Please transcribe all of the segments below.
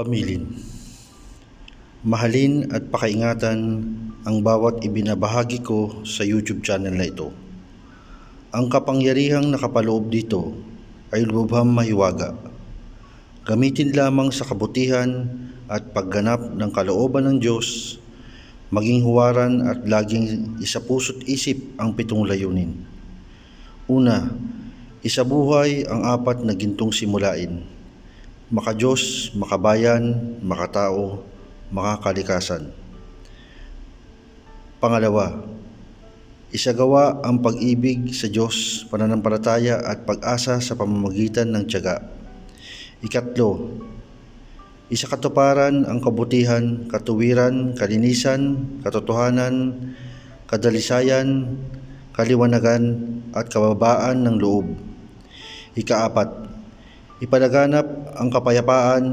Pamilin Mahalin at pakaingatan ang bawat ibinabahagi ko sa YouTube channel na ito. Ang kapangyarihang nakapaloob dito ay lubhang mahiwaga. Gamitin lamang sa kabutihan at pagganap ng kalooban ng Diyos, maging huwaran at laging isapuso't isip ang pitong layunin. Una, isabuhay ang apat na gintong simulain makajos, makabayan, makatao, makakalikasan. Pangalawa, isagawa ang pag-ibig sa Diyos, pananampalataya at pag-asa sa pamamagitan ng tiyaga. Ikatlo, isakatuparan ang kabutihan, katuwiran, kalinisan, katotohanan, kadalisayan, kaliwanagan at kababaan ng loob. Ikaapat, ipalaganap ang kapayapaan,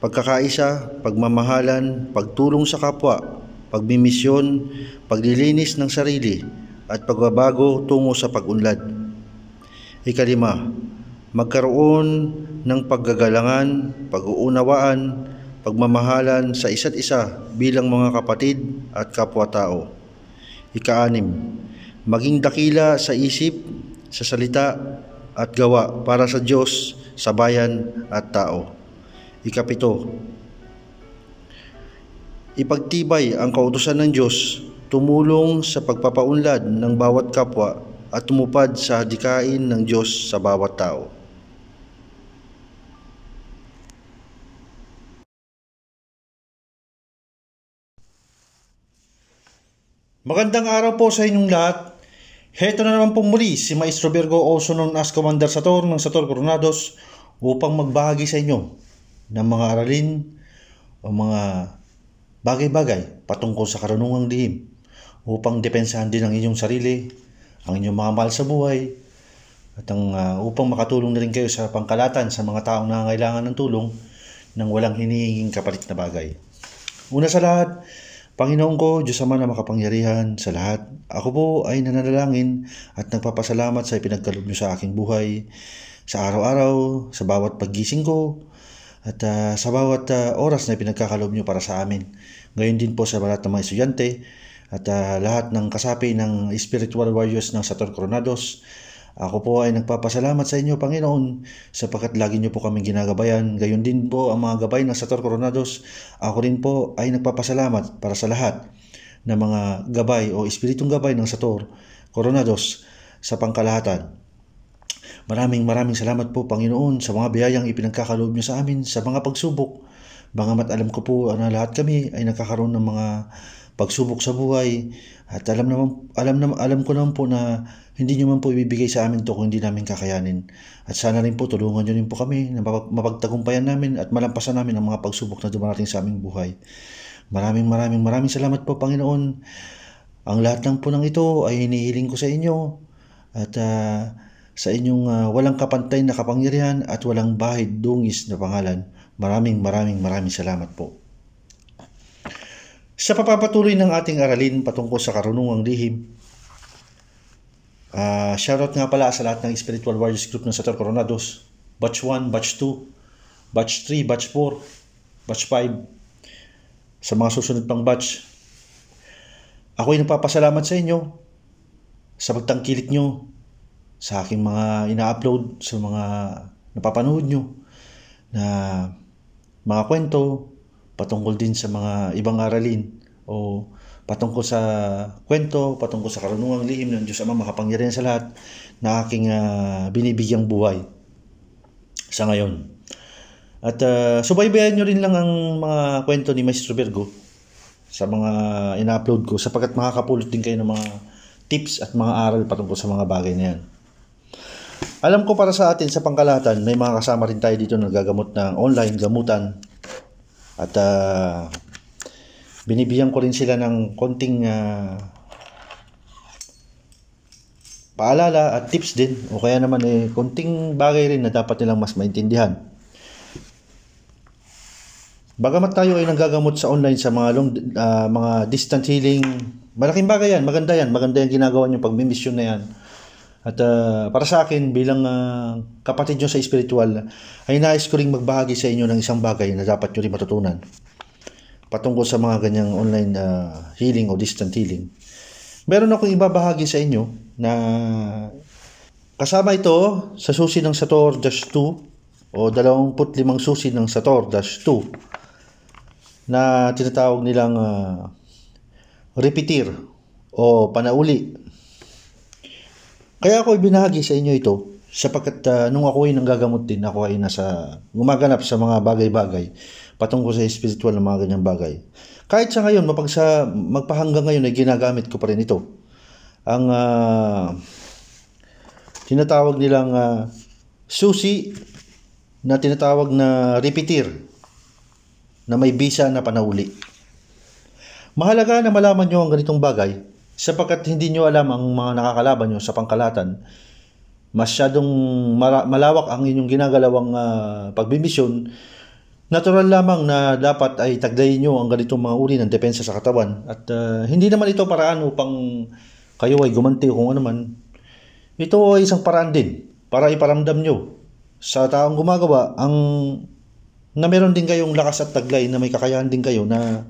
pagkakaisa, pagmamahalan, pagtulong sa kapwa, pagmimisyon, paglilinis ng sarili, at pagbabago tungo sa pagunlad. Ikalima, magkaroon ng paggagalangan, pag-uunawaan, pagmamahalan sa isa't isa bilang mga kapatid at kapwa-tao. Ikaanim, maging dakila sa isip, sa salita, at gawa para sa Diyos, sa bayan at tao. Ikapito, ipagtibay ang kautusan ng Diyos, tumulong sa pagpapaunlad ng bawat kapwa at tumupad sa hadikain ng Diyos sa bawat tao. Magandang araw po sa inyong lahat. Heto na naman pong muli si Maestro Virgo also known as Commander Sator ng Sator Coronados upang magbahagi sa inyo ng mga aralin o mga bagay-bagay patungkol sa karunungang lihim upang depensahan din ang inyong sarili, ang inyong mga mahal sa buhay at ang, uh, upang makatulong na rin kayo sa pangkalatan sa mga taong nangangailangan ng tulong ng walang hinihinging kapalit na bagay. Una sa lahat, Panginoon ko, Diyos Ama na makapangyarihan sa lahat, ako po ay nananalangin at nagpapasalamat sa ipinagkalob niyo sa aking buhay, sa araw-araw, sa bawat paggising ko, at uh, sa bawat uh, oras na pinagkakalob niyo para sa amin. Ngayon din po sa lahat ng mga estudyante at uh, lahat ng kasapi ng spiritual warriors ng Sator Coronados, ako po ay nagpapasalamat sa inyo, Panginoon, sapagkat lagi niyo po kaming ginagabayan. Gayon din po ang mga gabay ng Sator Coronados. Ako rin po ay nagpapasalamat para sa lahat ng mga gabay o espiritong gabay ng Sator Coronados sa pangkalahatan. Maraming maraming salamat po, Panginoon, sa mga biyayang ipinagkakaloob niyo sa amin, sa mga pagsubok. Bangamat alam ko po na lahat kami ay nakakaroon ng mga pagsubok sa buhay at alam naman alam alam ko naman po na hindi nyo man po ibibigay sa amin to kung hindi namin kakayanin. At sana rin po tulungan nyo rin po kami na mapagtagumpayan namin at malampasan namin ang mga pagsubok na dumarating sa aming buhay. Maraming maraming maraming salamat po Panginoon. Ang lahat lang po ng ito ay hinihiling ko sa inyo at uh, sa inyong uh, walang kapantay na kapangyarihan at walang bahid dungis na pangalan. Maraming maraming maraming salamat po. Sa papapatuloy ng ating aralin patungkol sa karunungang lihim, Uh, shoutout nga pala sa lahat ng Spiritual Warriors Group ng Sator Coronados. Batch 1, Batch 2, Batch 3, Batch 4, Batch 5. Sa mga susunod pang batch. Ako'y nagpapasalamat sa inyo sa pagtangkilik nyo sa aking mga ina-upload, sa mga napapanood nyo na mga kwento patungkol din sa mga ibang aralin o patungkol sa kwento, patungkol sa karunungang lihim ng Diyos Ama makapangyarihan sa lahat na aking uh, binibigyang buhay sa ngayon. At uh, subaybayan nyo rin lang ang mga kwento ni Maestro Virgo sa mga ina-upload ko sapagkat makakapulot din kayo ng mga tips at mga aral patungkol sa mga bagay na yan. Alam ko para sa atin sa pangkalahatan, may mga kasama rin tayo dito na gagamot ng online gamutan at uh, binibigyan ko rin sila ng konting uh, paalala at tips din o kaya naman eh konting bagay rin na dapat nilang mas maintindihan. Bagamat tayo ay nanggagamot sa online sa mga long, uh, mga distant healing, malaking bagay yan, maganda yan, maganda yung ginagawa niyo pag mission na yan. At uh, para sa akin bilang uh, kapatid nyo sa spiritual, ay nais ko ring magbahagi sa inyo ng isang bagay na dapat nyo rin matutunan patungkol sa mga ganyang online na uh, healing o distant healing, meron akong ibabahagi sa inyo na kasama ito sa susi ng Sator-2 o 25 susi ng Sator-2 na tinatawag nilang uh, ah, repetir o panauli. Kaya ako ibinahagi sa inyo ito sapagkat uh, nung ako ay nanggagamot din, ako ay nasa, gumaganap sa mga bagay-bagay patungkol sa spiritual na mga ganyang bagay. Kahit sa ngayon, mapagsa, magpahanggang ngayon ay ginagamit ko pa rin ito. Ang uh, tinatawag nilang uh, susi na tinatawag na repeater na may bisa na panauli. Mahalaga na malaman nyo ang ganitong bagay sapagkat hindi nyo alam ang mga nakakalaban nyo sa pangkalatan masyadong malawak ang inyong ginagalawang uh, ah, pagbimisyon, natural lamang na dapat ay tagdayin nyo ang ganitong mga uri ng depensa sa katawan. At uh, hindi naman ito paraan upang kayo ay gumanti o kung ano man. Ito ay isang paraan din para iparamdam nyo sa taong gumagawa ang na meron din kayong lakas at taglay na may kakayahan din kayo na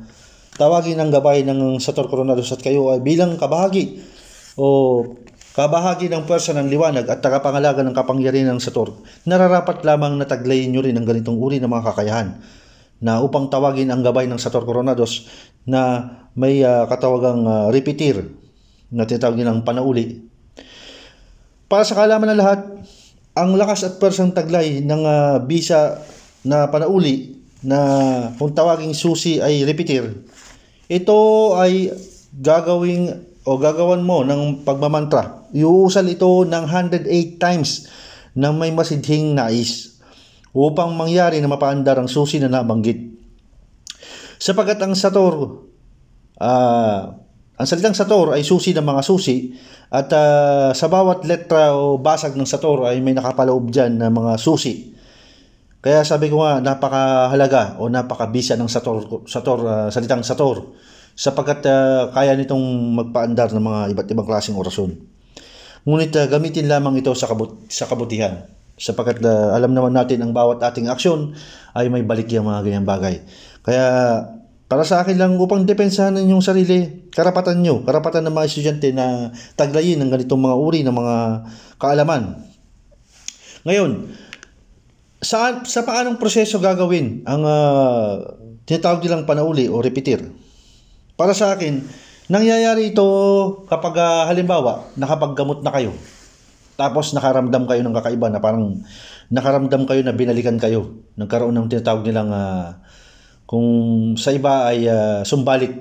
tawagin ang gabay ng Sator Coronado at kayo ay ah, bilang kabahagi o kabahagi ng pwersa ng liwanag at tagapangalaga ng kapangyarihan ng Sator, nararapat lamang na taglayin nyo rin ang ganitong uri ng mga kakayahan na upang tawagin ang gabay ng Sator Coronados na may uh, katawagang uh, ah, repetir na tinatawag nilang panauli. Para sa kaalaman ng lahat, ang lakas at persang taglay ng uh, bisa na panauli na kung tawaging susi ay repetir, ito ay gagawing o gagawan mo ng pagmamantra, iuusal ito ng 108 times ng may masidhing nais upang mangyari na mapaandar ang susi na nabanggit. Sapagat ang sator, uh, ang salitang sator ay susi ng mga susi at uh, sa bawat letra o basag ng sator ay may nakapaloob dyan na mga susi. Kaya sabi ko nga, napakahalaga o napakabisa ng sator, sator uh, salitang sator sapagkat uh, kaya nitong magpaandar ng mga iba't ibang klaseng orasyon. Ngunit uh, gamitin lamang ito sa, kabut- sa kabutihan sapagkat uh, alam naman natin ang bawat ating aksyon ay may balik yung mga ganyang bagay. Kaya para sa akin lang upang depensahan ninyong sarili, karapatan nyo, karapatan ng mga estudyante na taglayin ng ganitong mga uri ng mga kaalaman. Ngayon, sa, sa paanong proseso gagawin ang uh, tinatawag nilang panauli o repetir? Para sa akin, nangyayari ito kapag uh, halimbawa, nakapaggamot na kayo. Tapos nakaramdam kayo ng kakaiba na parang nakaramdam kayo na binalikan kayo. Nagkaroon ng tinatawag nilang uh, kung sa iba ay uh, sumbalik.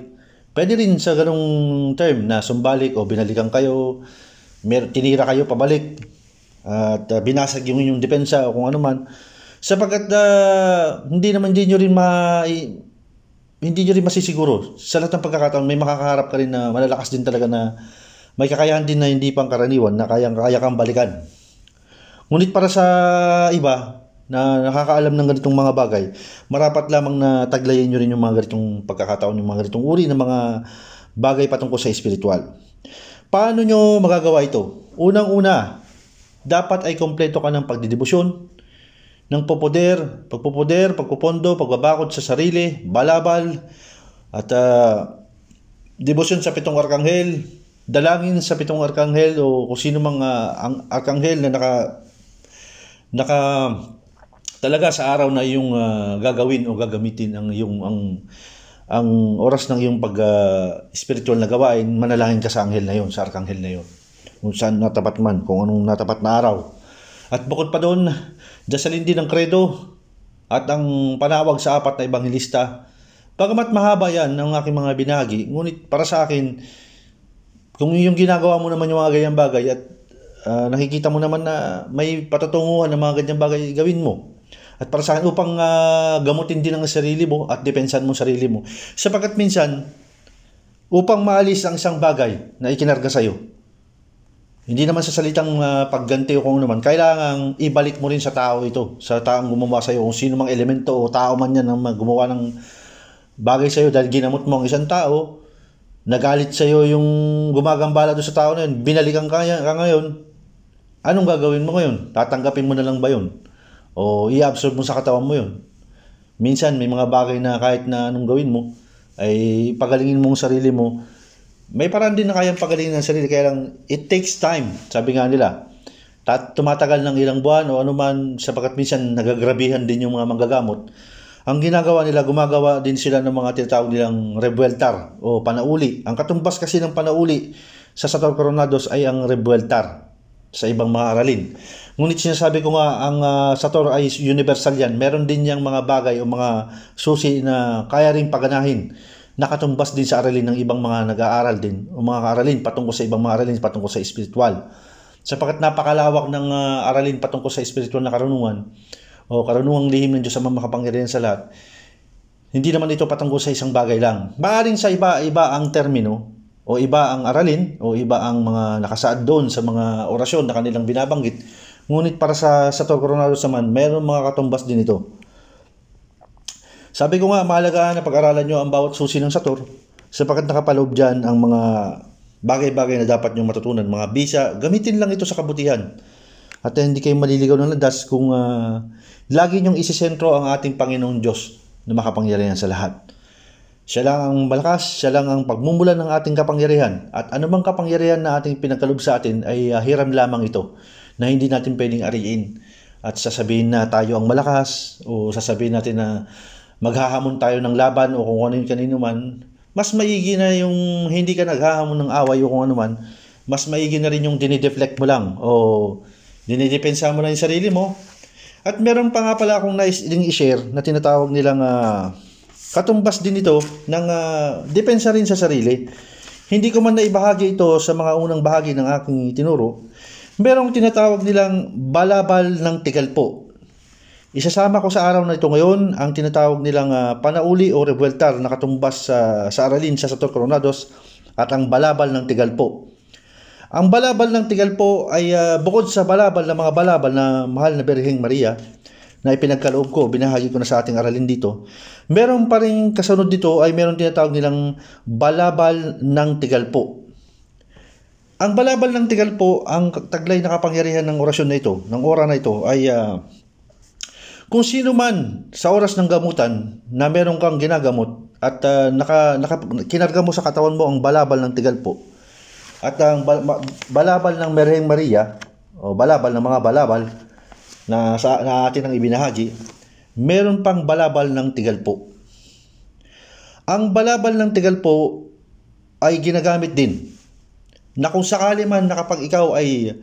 Pwede rin sa ganong term na sumbalik o binalikan kayo, mer tinira kayo pabalik at uh, binasag yung inyong depensa o kung ano man. Sapagat uh, hindi naman din nyo rin ma hindi nyo rin masisiguro. Sa lahat ng pagkakataon, may makakaharap ka rin na malalakas din talaga na may kakayahan din na hindi pangkaraniwan na kayang kaya kang balikan. Ngunit para sa iba na nakakaalam ng ganitong mga bagay, marapat lamang na taglayin nyo rin yung mga ganitong pagkakataon, yung mga ganitong uri ng mga bagay patungkol sa espiritual. Paano nyo magagawa ito? Unang-una, dapat ay kompleto ka ng pagdidibusyon, ng popoder, pagpopoder, pagpupondo, pagbabakod sa sarili, balabal, at uh, debosyon sa pitong arkanghel, dalangin sa pitong arkanghel o kung sino mang uh, ang arkanghel na naka naka talaga sa araw na yung uh, ah, gagawin o gagamitin ang yung ang ang oras ng yung pag uh, spiritual na gawain, manalangin ka sa anghel na yon, sa arkanghel na yon. Kung saan natapat man, kung anong natapat na araw. At bukod pa doon, dasalin din ang kredo at ang panawag sa apat na ebanghelista. Pagamat mahaba yan ang aking mga binagi, ngunit para sa akin, kung yung ginagawa mo naman yung mga ganyang bagay at uh, nakikita mo naman na may patutunguhan ng mga ganyang bagay, gawin mo. At para sa akin, upang uh, gamutin din ang sarili mo at depensan mo sarili mo. Sapagkat minsan, upang maalis ang isang bagay na ikinarga sa'yo, hindi naman sa salitang uh, ah, pagganti o kung naman, ano kailangan ibalik mo rin sa tao ito, sa taong gumawa sa iyo, kung sino mang elemento o tao man yan ang gumawa ng bagay sa iyo dahil ginamot mo ang isang tao, nagalit sa iyo yung gumagambala doon sa tao na yun, binalikan ka, ka ngayon, anong gagawin mo ngayon? Tatanggapin mo na lang ba yun? O i-absorb mo sa katawan mo yun? Minsan, may mga bagay na kahit na anong gawin mo, ay pagalingin mo ang sarili mo, may parang din na kayang pagalingin ng sarili. Kaya lang, it takes time. Sabi nga nila, tat tumatagal ng ilang buwan o anuman sapagkat minsan nagagrabihan din yung mga manggagamot. Ang ginagawa nila, gumagawa din sila ng mga tinatawag nilang rebueltar o panauli. Ang katumbas kasi ng panauli sa Sator Coronados ay ang rebueltar sa ibang mga aralin. Ngunit sinasabi ko nga, ang uh, Sator ay universal yan. Meron din niyang mga bagay o mga susi na kaya rin paganahin nakatumbas din sa aralin ng ibang mga nag-aaral din o mga aralin patungkol sa ibang mga aralin patungkol sa espiritual. Sapagkat napakalawak ng uh, aralin patungkol sa espiritual na karunungan o karunungang lihim ng Diyos ang makapangyarihan sa lahat, hindi naman ito patungkol sa isang bagay lang. Maaring sa iba-iba ang termino o iba ang aralin o iba ang mga nakasaad doon sa mga orasyon na kanilang binabanggit. Ngunit para sa Sator Coronado naman, mayroong mga katumbas din ito. Sabi ko nga, mahalaga na pag-aralan nyo ang bawat susi ng Sator sapagkat nakapaloob dyan ang mga bagay-bagay na dapat nyo matutunan. Mga bisa, gamitin lang ito sa kabutihan. At hindi kayo maliligaw ng landas kung uh, lagi nyong isisentro ang ating Panginoong Diyos na makapangyarihan sa lahat. Siya lang ang malakas, siya lang ang pagmumulan ng ating kapangyarihan. At anumang kapangyarihan na ating pinagkalob sa atin ay uh, hiram lamang ito na hindi natin pwedeng ariin. At sasabihin na tayo ang malakas o sasabihin natin na maghahamon tayo ng laban o kung ano kanino man, mas maigi na yung hindi ka naghahamon ng away o kung ano man, mas maigi na rin yung dinideflect mo lang o dinidepensa mo na yung sarili mo. At meron pa nga pala akong nais ding i-share na tinatawag nilang uh, katumbas din ito ng uh, depensa rin sa sarili. Hindi ko man naibahagi ito sa mga unang bahagi ng aking tinuro. Merong tinatawag nilang balabal ng tigalpo Isasama ko sa araw na ito ngayon ang tinatawag nilang uh, panauli o revueltar na katumbas uh, sa aralin sa Sator Coronados at ang balabal ng Tigalpo. Ang balabal ng Tigalpo ay uh, bukod sa balabal ng mga balabal na mahal na Berheng Maria na ipinagkaloob ko, binahagi ko na sa ating aralin dito, meron pa rin kasunod dito ay meron tinatawag nilang balabal ng Tigalpo. Ang balabal ng Tigalpo, ang taglay na kapangyarihan ng orasyon na ito, ng ora na ito ay uh, kung sino man sa oras ng gamutan na meron kang ginagamot at uh, naka, naka, kinarga mo sa katawan mo ang balabal ng tigalpo at ang bal, balabal ng Merheng Maria o balabal ng mga balabal na, sa, na atin ang ibinahagi, meron pang balabal ng tigalpo ang balabal ng tigalpo ay ginagamit din na kung sakali man nakapag ikaw ay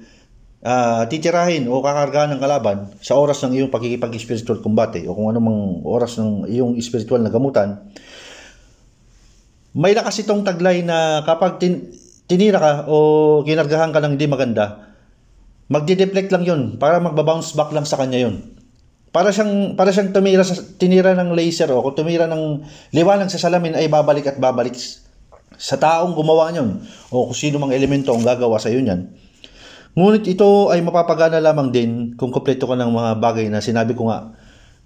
uh, titirahin o kakargaan ng kalaban sa oras ng iyong pakikipag-spiritual kumbate o kung anumang oras ng iyong spiritual na gamutan, may lakas itong taglay na kapag tin- tinira ka o kinargahan ka ng hindi maganda, magdi-deflect lang yon para magbabounce back lang sa kanya yon Para siyang, para siyang tumira sa, tinira ng laser o kung tumira ng liwanag sa salamin ay babalik at babalik sa taong gumawa niyon o kung sino mang elemento ang gagawa sa iyo niyan Ngunit ito ay mapapagana lamang din kung kompleto ka ng mga bagay na sinabi ko nga.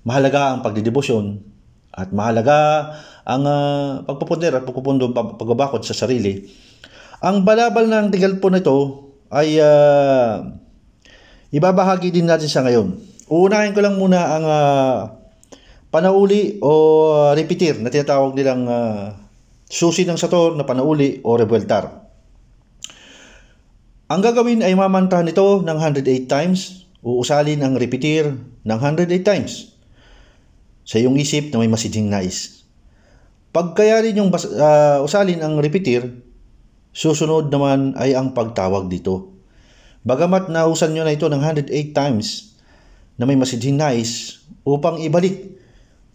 Mahalaga ang pagdedebosyon at mahalaga ang uh, ah, pagpupunder at pagpupundo pagbabakod sa sarili. Ang balabal ng tigalpo nito ay uh, ibabahagi din natin sa ngayon. Uunahin ko lang muna ang uh, panauli o repetir na tinatawag nilang uh, susi ng sator na panauli o revueltar. Ang gagawin ay mamantahan ito ng 108 times, uusalin ang repeater ng 108 times sa iyong isip na may masidhing nais. Pagkayarin yung bas- uh, usalin ang repeater, susunod naman ay ang pagtawag dito. Bagamat nausan nyo na ito ng 108 times na may masidhing nais upang ibalik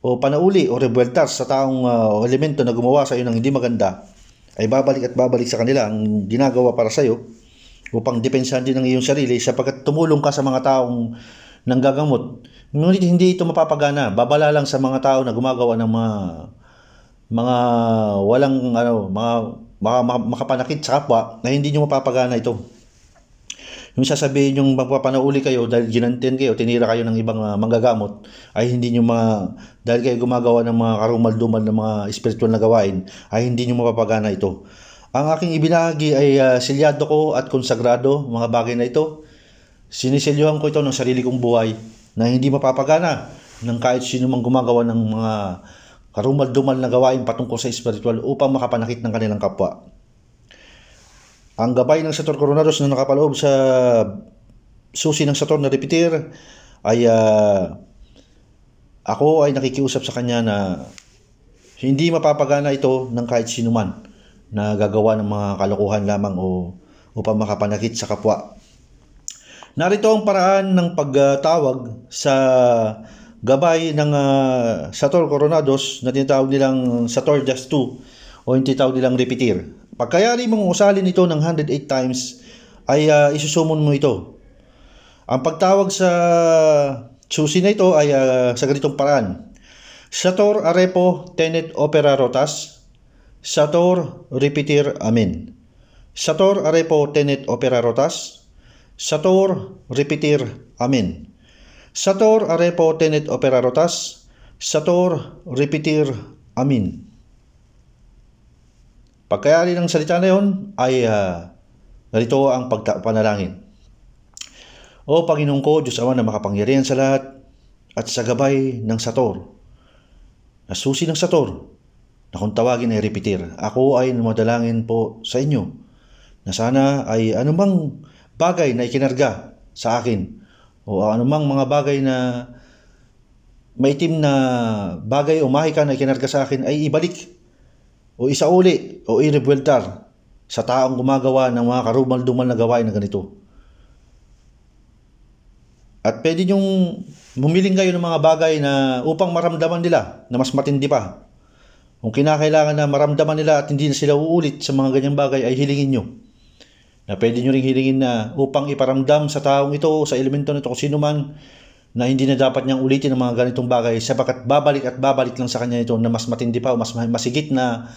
o panauli o rebueltas sa taong uh, elemento na gumawa sa iyo ng hindi maganda, ay babalik at babalik sa kanila ang ginagawa para sa iyo, upang depensahan din ang iyong sarili sapagkat tumulong ka sa mga taong nanggagamot. Ngunit hindi ito mapapagana, babala lang sa mga tao na gumagawa ng mga mga walang ano, mga maka, makapanakit sa kapwa na hindi nyo mapapagana ito. Yung sasabihin yung magpapanauli kayo dahil ginantin kayo, tinira kayo ng ibang ah, manggagamot, ay hindi nyo ma... Dahil kayo gumagawa ng mga karumaldumal ng mga spiritual na gawain, ay hindi nyo mapapagana ito. Ang aking ibinahagi ay uh, silyado ko at konsagrado, mga bagay na ito. Sinisilyuhan ko ito ng sarili kong buhay na hindi mapapagana ng kahit sino mang gumagawa ng mga karumal-dumal na gawain patungkol sa espiritual upang makapanakit ng kanilang kapwa. Ang gabay ng Sator Coronados na nakapaloob sa susi ng Sator na repetir ay uh, ako ay nakikiusap sa kanya na hindi mapapagana ito ng kahit sino man na gagawa ng mga kalokohan lamang o upang makapanakit sa kapwa. Narito ang paraan ng pagtawag sa gabay ng uh, Sator Coronados na tinatawag nilang Sator Just 2 o yung tinatawag nilang Repetir. Pagkayari mong usalin ito ng 108 times ay uh, ah, isusumon mo ito. Ang pagtawag sa susi na ito ay uh, sa ganitong paraan. Sator Arepo Tenet Opera Rotas Sator repetir amin. Sator arepo tenet opera rotas. Sator repetir amin. Sator arepo tenet opera rotas. Sator repetir amin. Pagkayari ng salita na yun ay uh, narito ang pagpanalangin. O Panginoon ko, Diyos Ama na makapangyarihan sa lahat at sa gabay ng sator. Nasusi ng sator na kung tawagin ay repetir. Ako ay madalangin po sa inyo na sana ay anumang bagay na ikinarga sa akin o anumang mga bagay na maitim na bagay o mahika na ikinarga sa akin ay ibalik o isauli o irebueltar sa taong gumagawa ng mga karumal-dumal na gawain na ganito. At pwede niyong bumiling kayo ng mga bagay na upang maramdaman nila na mas matindi pa kung kinakailangan na maramdaman nila at hindi na sila uulit sa mga ganyang bagay ay hilingin nyo. Na pwede nyo ring hilingin na upang iparamdam sa taong ito, sa elemento nito, kung sino man, na hindi na dapat niyang ulitin ang mga ganitong bagay sapagkat babalik at babalik lang sa kanya ito na mas matindi pa o mas masigit na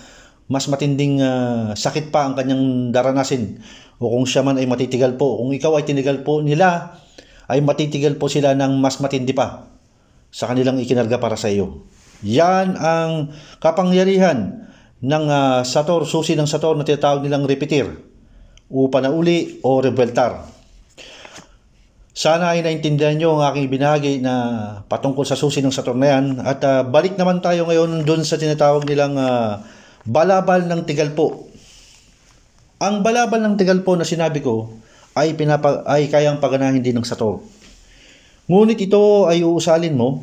mas matinding uh, sakit pa ang kanyang daranasin o kung siya man ay matitigal po. Kung ikaw ay tinigal po nila, ay matitigal po sila ng mas matindi pa sa kanilang ikinarga para sa iyo. Yan ang kapangyarihan ng uh, sator, susi ng sator na tinatawag nilang repetir o panauli o rebeltar. Sana ay naintindihan nyo ang aking binagi na patungkol sa susi ng sator na yan. At uh, balik naman tayo ngayon doon sa tinatawag nilang uh, balabal ng tigalpo. Ang balabal ng tigalpo na sinabi ko ay, pinapa, ay kayang paganahin din ng sator. Ngunit ito ay uusalin mo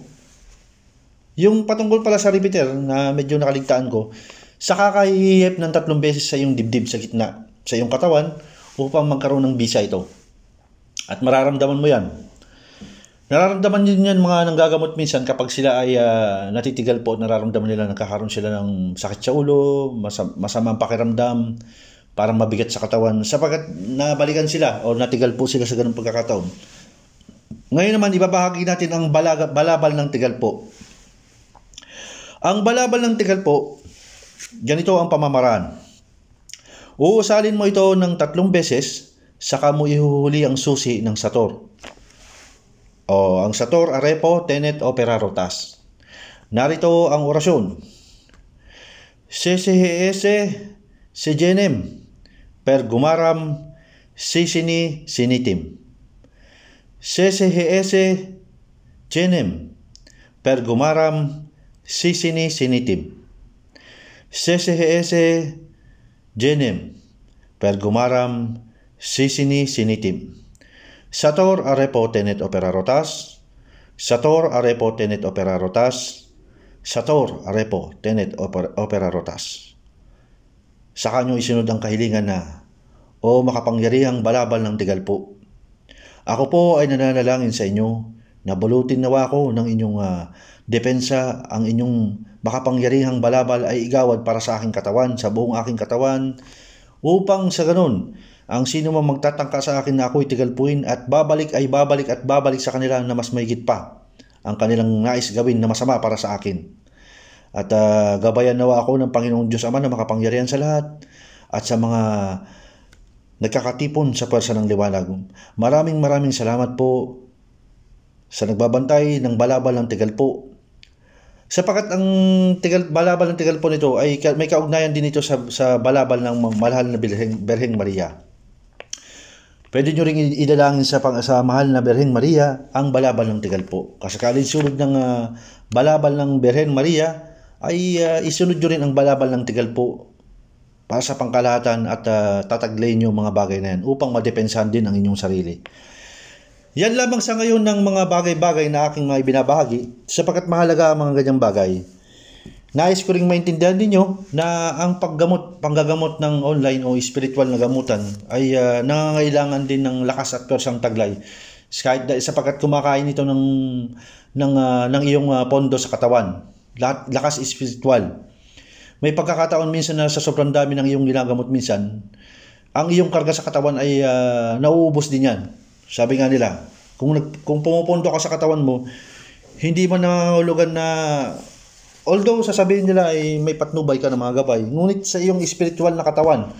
yung patungkol pala sa repeater na medyo nakaligtaan ko, sa kakahihip ng tatlong beses sa iyong dibdib sa gitna sa iyong katawan upang magkaroon ng bisa ito. At mararamdaman mo yan. Nararamdaman din yan mga nanggagamot minsan kapag sila ay uh, natitigal po nararamdaman nila nagkakaroon sila ng sakit sa ulo, masam- masamang pakiramdam, parang mabigat sa katawan sapagkat nabalikan sila o natigal po sila sa ganung pagkakataon. Ngayon naman ibabahagi natin ang balaga, balabal ng tigal po. Ang balabal ng tikal po, ganito ang pamamaraan. Uusalin mo ito ng tatlong beses, saka mo ihuhuli ang susi ng sator. O, ang sator, arepo, tenet, opera, rotas. Narito ang orasyon. CCHS, segenem, pergumaram, sisini, sinitim. CCHS, genem, pergumaram, sisini sinitib. Seseheese genem pergumaram sisini sinitib. Sator arepo tenet opera rotas, sator arepo tenet opera rotas, sator arepo tenet opera, opera rotas. Sa kanyo isunod ang kahilingan na, O makapangyarihang balabal ng tigalpo, ako po ay nananalangin sa inyo Nabalutin nawa ko ng inyong uh, depensa ang inyong makapangyarihang balabal ay igawad para sa aking katawan, sa buong aking katawan, upang sa ganun, ang sino mang magtatangka sa akin na ako'y tigalpuin at babalik ay babalik at babalik sa kanila na mas maigit pa ang kanilang nais gawin na masama para sa akin. At uh, gabayan nawa ako ng Panginoong Diyos Ama na makapangyarihan sa lahat at sa mga nagkakatipon sa pwersa ng liwanag. Maraming maraming salamat po sa nagbabantay ng balabal ng Tigalpo. Sapagat ang tigal, balabal ng Tigalpo nito ay may kaugnayan din ito sa, sa balabal ng mahal na Birheng, Birheng Maria. Pwede nyo ring idalangin sa, pang, sa na Birheng Maria ang balabal ng Tigalpo. Kasakalin sunod ng uh, balabal ng Birhen Maria ay uh, isunod nyo rin ang balabal ng Tigalpo para sa pangkalahatan at uh, ah, tataglay nyo mga bagay na yan upang madepensahan din ang inyong sarili. Yan lamang sa ngayon ng mga bagay-bagay na aking mga ibinabahagi sapagkat mahalaga ang mga ganyang bagay. Nais ko ring maintindihan ninyo na ang paggamot, panggagamot ng online o spiritual na gamutan ay uh, nangangailangan din ng lakas at persang taglay. Kahit sapagkat kumakain ito ng ng uh, ng iyong uh, pondo sa katawan. Lahat, lakas spiritual. May pagkakataon minsan na sa sobrang dami ng iyong ginagamot minsan, ang iyong karga sa katawan ay uh, nauubos din yan. Sabi nga nila, kung, nag, kung pumupundo ka sa katawan mo, hindi man nangangahulugan na although sasabihin nila ay eh, may patnubay ka ng mga gabay, ngunit sa iyong spiritual na katawan,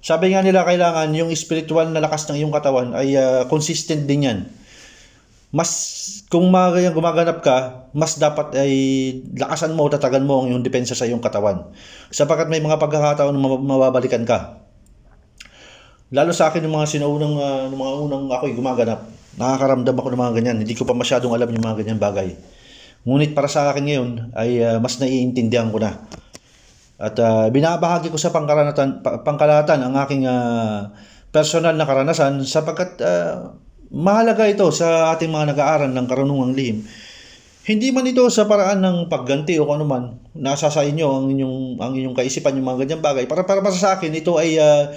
sabi nga nila kailangan yung spiritual na lakas ng iyong katawan ay uh, consistent din yan. Mas kung mga gumaganap ka, mas dapat ay lakasan mo, tatagan mo ang iyong depensa sa iyong katawan. Sapagkat may mga pagkakataon na mababalikan ka lalo sa akin yung mga sinaunang uh, yung mga unang ako ay gumaganap nakakaramdam ako ng mga ganyan hindi ko pa masyadong alam yung mga ganyan bagay ngunit para sa akin ngayon ay uh, mas naiintindihan ko na at uh, binabahagi ko sa pangkaratan pangkalatan ang aking uh, personal na karanasan sapagkat uh, mahalaga ito sa ating mga nag-aaral ng karunungang lihim hindi man ito sa paraan ng pagganti o kung ano nasa sa inyo ang inyong ang inyong kaisipan yung mga ganyan bagay para para, para sa akin ito ay uh,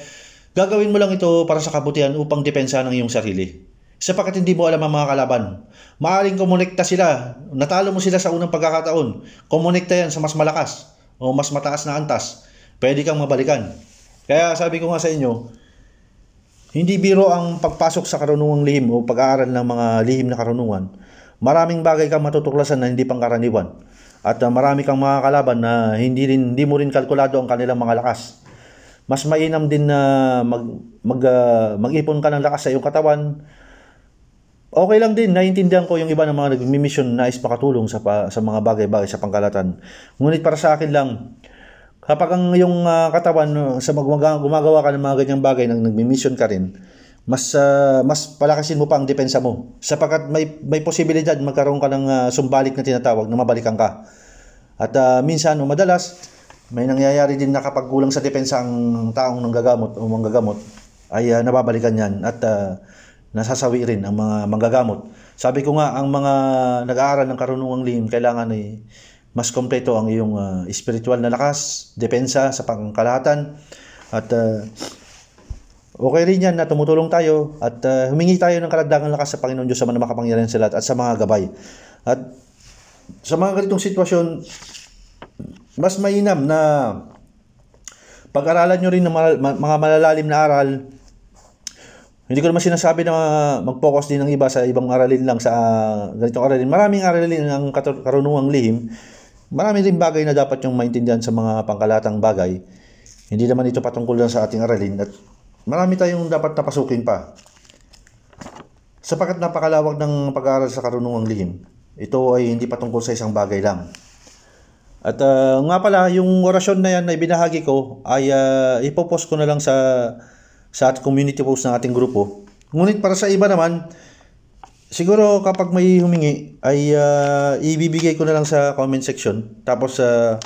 Gagawin mo lang ito para sa kabutihan upang depensa ng iyong sarili. Sapagat hindi mo alam ang mga kalaban. Maaring kumonekta sila. Natalo mo sila sa unang pagkakataon. Kumonekta yan sa mas malakas o mas mataas na antas. Pwede kang mabalikan. Kaya sabi ko nga sa inyo, hindi biro ang pagpasok sa karunungang lihim o pag-aaral ng mga lihim na karunungan. Maraming bagay kang matutuklasan na hindi pangkaraniwan. At ah, marami kang mga kalaban na hindi, rin, hindi mo rin kalkulado ang kanilang mga lakas mas mainam din na mag, mag, uh, mag-ipon ka ng lakas sa iyong katawan. Okay lang din, naiintindihan ko yung iba ng mga nagmi-mission na is makatulong sa, sa mga bagay-bagay sa pangkalatan. Ngunit para sa akin lang, kapag ang iyong uh, katawan ah, sa magmaga, gumagawa ka ng mga ganyang bagay nang nagmi-mission ka rin, mas uh, mas palakasin mo pa ang depensa mo sapagkat may may posibilidad magkaroon ka ng uh, sumbalik na tinatawag na mabalikan ka. At uh, minsan o madalas may nangyayari din na kapag kulang sa depensa ang taong nanggagamot o manggagamot, ay uh, nababalikan yan at uh, nasasawi rin ang mga manggagamot. Sabi ko nga, ang mga nag-aaral ng karunungang lihim, kailangan ay mas kompleto ang iyong uh, ah, spiritual na lakas, depensa sa pangkalahatan, at uh, okay rin yan na tumutulong tayo at uh, humingi tayo ng karagdagang lakas sa Panginoon Diyos sa mga makapangyarihan sa lahat at sa mga gabay. At sa mga ganitong sitwasyon, mas mainam na pag-aralan nyo rin ng mga malalalim na aral. Hindi ko naman sinasabi na mag-focus din ng iba sa ibang aralin lang sa uh, ganitong aralin. Maraming aralin ang karunungang lihim. Marami rin bagay na dapat yung maintindihan sa mga pangkalatang bagay. Hindi naman ito patungkol lang sa ating aralin at marami tayong dapat napasukin pa. Sapagat napakalawag ng pag-aaral sa karunungang lihim, ito ay hindi patungkol sa isang bagay lang. At uh, nga pala, yung orasyon na yan na ibinahagi ko ay uh, ipopost ko na lang sa sa at community post ng ating grupo. Ngunit para sa iba naman, siguro kapag may humingi ay uh, ibibigay ko na lang sa comment section. Tapos uh,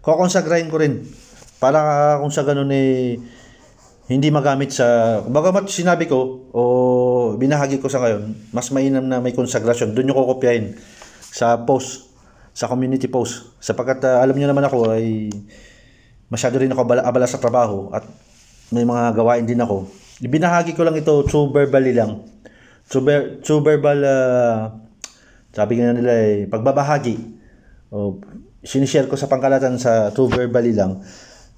kukonsagrahin ko rin para kung sa ganun eh hindi magamit sa bagamat sinabi ko o binahagi ko sa ngayon mas mainam na may konsagrasyon doon nyo kukopyahin sa post sa community post. Sapagkat uh, alam niyo naman ako ay masyado rin ako abala, sa trabaho at may mga gawain din ako. Ibinahagi ko lang ito through verbally lang. Through, ver, through verbal, uh, sabi nga nila eh, pagbabahagi. O, sinishare ko sa pangkalatan sa through verbally lang.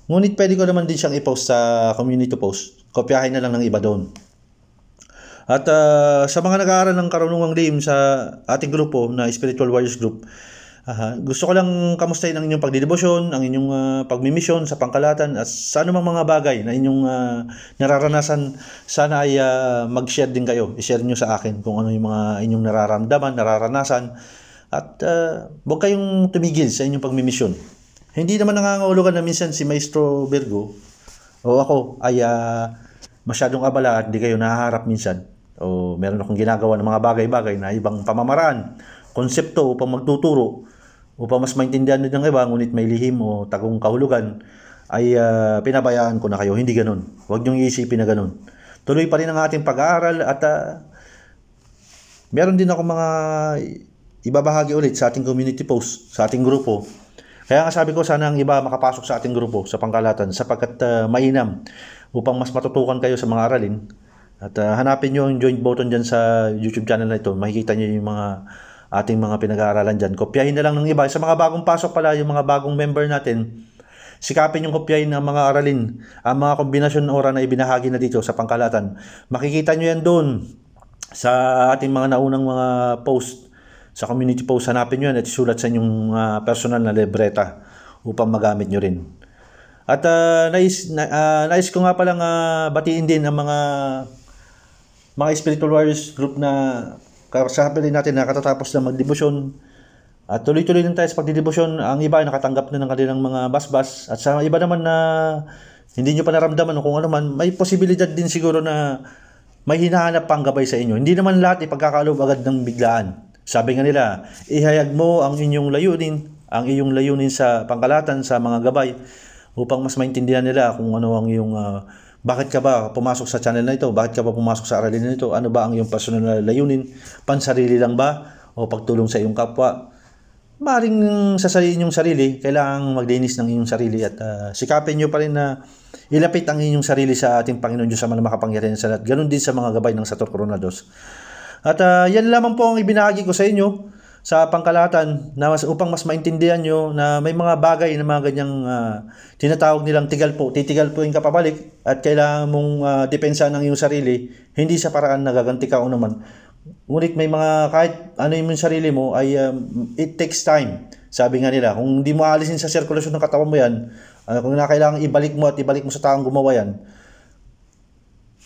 Ngunit pwede ko naman din siyang i-post sa community post. Kopyahin na lang ng iba doon. At uh, sa mga nag-aaral ng karunungang lim sa ating grupo na Spiritual Warriors Group, Uh, gusto ko lang kamustahin ang inyong pagdidebosyon, ang inyong uh, pagmimisyon sa pangkalatan at sa anumang mga bagay na inyong uh, nararanasan, sana ay uh, mag-share din kayo. I-share nyo sa akin kung ano yung mga inyong nararamdaman, nararanasan at uh, huwag kayong tumigil sa inyong pagmimisyon. Hindi naman nangangahulugan na minsan si Maestro Virgo o ako ay uh, masyadong abala at hindi kayo nahaharap minsan o meron akong ginagawa ng mga bagay-bagay na ibang pamamaraan konsepto upang magtuturo upang mas maintindihan din ng iba ngunit may lihim o tagong kahulugan ay uh, pinabayaan ko na kayo. Hindi ganun. Huwag niyong iisipin na ganun. Tuloy pa rin ang ating pag-aaral at uh, meron din ako mga ibabahagi ulit sa ating community post, sa ating grupo. Kaya nga sabi ko sana ang iba makapasok sa ating grupo sa pangkalatan sapagkat uh, mainam upang mas matutukan kayo sa mga aralin. At uh, hanapin nyo yung join button dyan sa YouTube channel na ito. Makikita nyo yung mga ating mga pinag-aaralan dyan. Kopyahin na lang ng iba. Sa mga bagong pasok pala, yung mga bagong member natin, sikapin yung kopyahin ng mga aralin, ang mga kombinasyon ng oras na ibinahagi na dito sa pangkalatan. Makikita nyo yan doon sa ating mga naunang mga post sa community post hanapin nyo yan at isulat sa inyong uh, personal na libreta upang magamit nyo rin at uh, nais, na, uh, nais ko nga palang uh, batiin din ang mga mga spiritual warriors group na kasabi rin natin na katatapos ng magdebosyon at tuloy-tuloy din tayo sa pagdidebosyon. Ang iba ay nakatanggap na ng kanilang mga basbas at sa iba naman na hindi nyo pa naramdaman kung ano man, may posibilidad din siguro na may hinahanap pang gabay sa inyo. Hindi naman lahat ipagkakaloob agad ng biglaan. Sabi nga nila, ihayag mo ang inyong layunin, ang iyong layunin sa pangkalatan sa mga gabay upang mas maintindihan nila kung ano ang iyong uh, bakit ka ba pumasok sa channel na ito? Bakit ka ba pumasok sa aralin na ito? Ano ba ang iyong personal na layunin? Pansarili lang ba? O pagtulong sa iyong kapwa? Maring sasaliin yung sarili, kailangan magdinis ng inyong sarili at uh, sikapin nyo pa rin na ilapit ang inyong sarili sa ating Panginoon Diyos sa mga makapangyarihan sa lahat. Ganon din sa mga gabay ng Sator Coronados. At uh, yan lamang po ang ibinahagi ko sa inyo sa pangkalahatan na mas, upang mas maintindihan nyo na may mga bagay na mga ganyang uh, tinatawag nilang tigal po. Titigal po yung kapabalik at kailangan mong uh, depensa ng iyong sarili, hindi sa paraan nagaganti ka o naman. Ngunit may mga kahit ano yung sarili mo ay um, it takes time. Sabi nga nila, kung hindi mo alisin sa sirkulasyon ng katawan mo yan, uh, kung na kailangan ibalik mo at ibalik mo sa taong gumawa yan,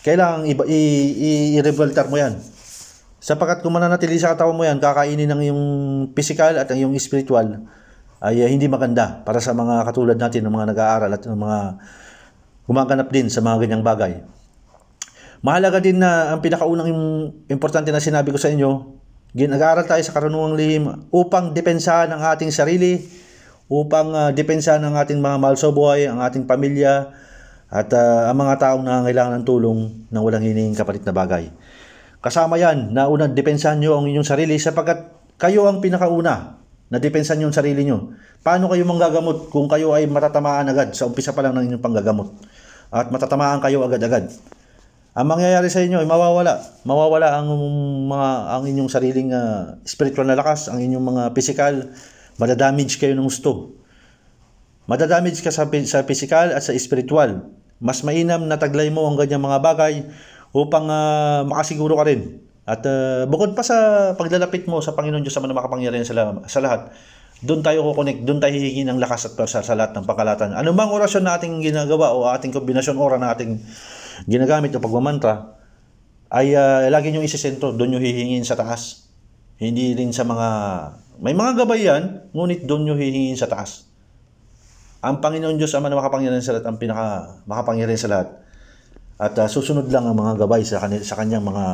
kailangan i-revoltar i- mo yan Sapagkat kung mananatili sa katawan mo yan, kakainin ng iyong physical at ang iyong spiritual ay eh, hindi maganda para sa mga katulad natin, ng mga nag-aaral at ng mga gumaganap din sa mga ganyang bagay. Mahalaga din na ang pinakaunang importante na sinabi ko sa inyo, ginag-aaral tayo sa karunungang lihim upang depensahan ang ating sarili, upang uh, depensahan ang ating mga mahal sa buhay, ang ating pamilya, at uh, ang mga taong nangangailangan ng tulong nang walang hinihing kapalit na bagay. Kasama yan na una depensahan nyo ang inyong sarili sapagkat kayo ang pinakauna na depensahan nyo ang sarili nyo. Paano kayo manggagamot kung kayo ay matatamaan agad sa umpisa pa lang ng inyong panggagamot at matatamaan kayo agad-agad? Ang mangyayari sa inyo ay mawawala. Mawawala ang mga ang inyong sariling uh, spiritual na lakas, ang inyong mga physical, madadamage kayo ng gusto. Madadamage ka sa, sa physical at sa spiritual. Mas mainam na taglay mo ang ganyang mga bagay upang uh, makasiguro ka rin. At uh, bukod pa sa paglalapit mo sa Panginoon Diyos sa makapangyarihan sa, lahat, doon tayo kukonek, doon tayo hihingi ng lakas at pwersa sa lahat ng pangkalatan. Ano bang orasyon na ating ginagawa o ating kombinasyon ora na ating ginagamit o pagmamantra ay uh, lagi nyo isisentro, doon nyo hihingin sa taas. Hindi rin sa mga, may mga gabay yan, ngunit doon nyo hihingin sa taas. Ang Panginoon Diyos, Ama na makapangyarihan sa lahat, ang pinaka makapangyarihan sa lahat at uh, susunod lang ang mga gabay sa, kan- sa kanyang mga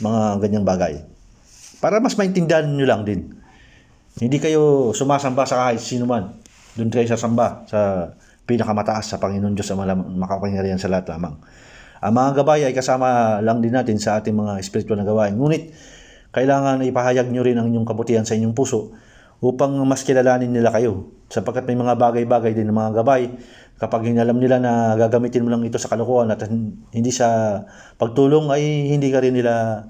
mga ganyang bagay. Para mas maintindihan niyo lang din. Hindi kayo sumasamba sa kahit sino man. Doon kayo samba sa pinakamataas sa Panginoon Diyos sa makapangyarihan sa lahat lamang. Ang mga gabay ay kasama lang din natin sa ating mga spiritual na gawain. Ngunit, kailangan ipahayag nyo rin ang inyong kabutihan sa inyong puso upang mas kilalanin nila kayo. Sapagkat may mga bagay-bagay din ng mga gabay kapag hinalam nila na gagamitin mo lang ito sa kalokohan at hindi sa pagtulong ay hindi ka rin nila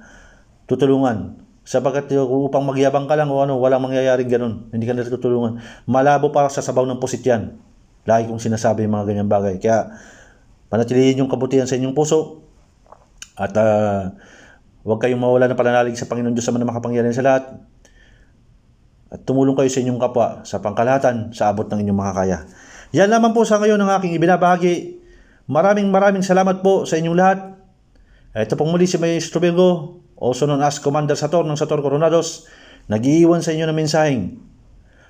tutulungan. Sapagat eh, upang magyabang ka lang o ano, walang mangyayaring ganun. Hindi ka nila tutulungan. Malabo pa sa sabaw ng pusit yan. Lagi kong sinasabi yung mga ganyan bagay. Kaya panatilihin yung kabutihan sa inyong puso at uh, huwag kayong mawala ng pananalig sa Panginoon Diyos sa mga makapangyarihan sa lahat. At tumulong kayo sa inyong kapwa sa pangkalahatan sa abot ng inyong makakaya. Yan lamang po sa ngayon ang aking ibinabahagi. Maraming maraming salamat po sa inyong lahat. Ito pong muli si Maestro Virgo, also known as Commander Sator ng Sator Coronados, nag-iiwan sa inyo ng mensaheng.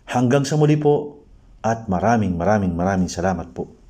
Hanggang sa muli po at maraming maraming maraming salamat po.